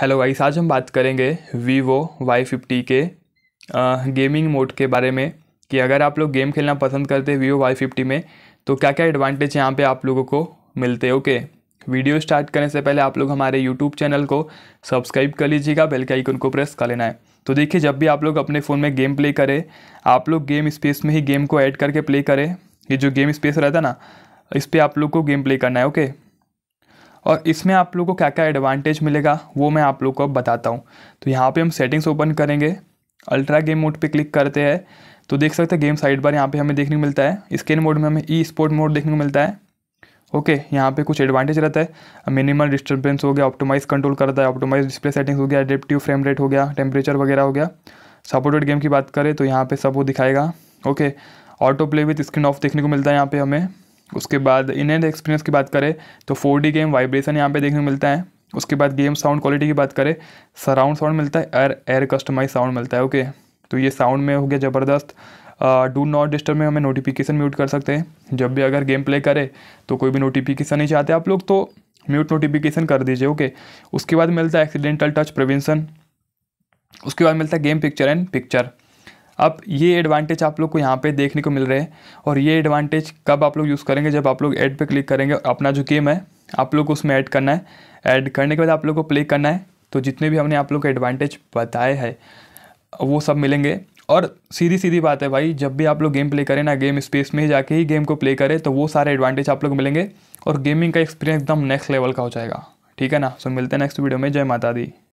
hello guys आज हम बात करेंगे वीवो वाई फिफ्टी के आ, गेमिंग मोड के बारे में कि अगर आप लोग गेम खेलना पसंद करते हैं वीवो वाई फिफ्टी में तो क्या क्या एडवांटेज यहाँ पे आप लोगों को मिलते हैं ओके वीडियो स्टार्ट करने से पहले आप लोग हमारे यूट्यूब चैनल को सब्सक्राइब कर लीजिएगा बेल के आइकन को प्रेस कर लेना है तो देखिए जब भी आप लोग अपने फ़ोन में गेम प्ले करें आप लोग गेम स्पेस में ही गेम को ऐड करके प्ले करें ये जो गेम स्पेस रहता है ना इस पर आप लोग को गेम प्ले करना है ओके और इसमें आप लोगों को क्या क्या एडवांटेज मिलेगा वो मैं आप लोग को अब बताता हूँ तो यहाँ पे हम सेटिंग्स ओपन करेंगे अल्ट्रा गेम मोड पे क्लिक करते हैं तो देख सकते हैं गेम साइड बार यहाँ पे हमें देखने को मिलता है स्कैन मोड में हमें ई स्पोर्ट मोड देखने को मिलता है ओके यहाँ पे कुछ एडवांटेज रहता है मिनिमल डिस्टर्बेंस हो गया ऑप्टोमाइज कंट्रोल करता है ऑप्टोमाइज डिस्प्ले सेटिंग्स हो गया एडेप्टिव फ्रेम रेट हो गया टेम्परेचर वगैरह हो गया सपोर्टेड गेम की बात करें तो यहाँ पर सब वो दिखाएगा okay auto play with screen off देखने को मिलता है यहाँ पर हमें उसके बाद इनहेंड एक्सपीरियंस की बात करें तो फोर गेम वाइब्रेशन यहाँ पे देखने को मिलता है उसके बाद गेम साउंड क्वालिटी की बात करें सराउंड साउंड मिलता है एयर एयर कस्टमाइज साउंड मिलता है ओके तो ये साउंड में हो गया ज़बरदस्त डू नॉट डिस्टर्ब में हमें नोटिफिकेशन म्यूट कर सकते हैं जब भी अगर गेम प्ले करें तो कोई भी नोटिफिकेशन नहीं चाहते आप लोग तो म्यूट नोटिफिकेशन कर दीजिए ओके उसके बाद मिलता है एक्सीडेंटल टच प्रिवेंशन उसके बाद मिलता है गेम पिक्चर एंड पिक्चर अब ये एडवांटेज आप लोग को यहाँ पे देखने को मिल रहे हैं और ये एडवांटेज कब आप लोग यूज़ करेंगे जब आप लोग ऐड पे क्लिक करेंगे अपना जो गेम है आप लोग को उसमें ऐड करना है ऐड करने के बाद आप लोग को प्ले करना है तो जितने भी हमने आप लोग को एडवांटेज बताए हैं वो सब मिलेंगे और सीधी सीधी बात है भाई जब भी आप लोग गेम प्ले करें ना गेम स्पेस में ही जाके ही गेम को प्ले करें तो वो सारे एडवांटेज आप लोग मिलेंगे और गेमिंग का एक्सपीरियंस एकदम नेक्स्ट लेवल का हो जाएगा ठीक है ना सो मिलते हैं नेक्स्ट वीडियो में जय माता दी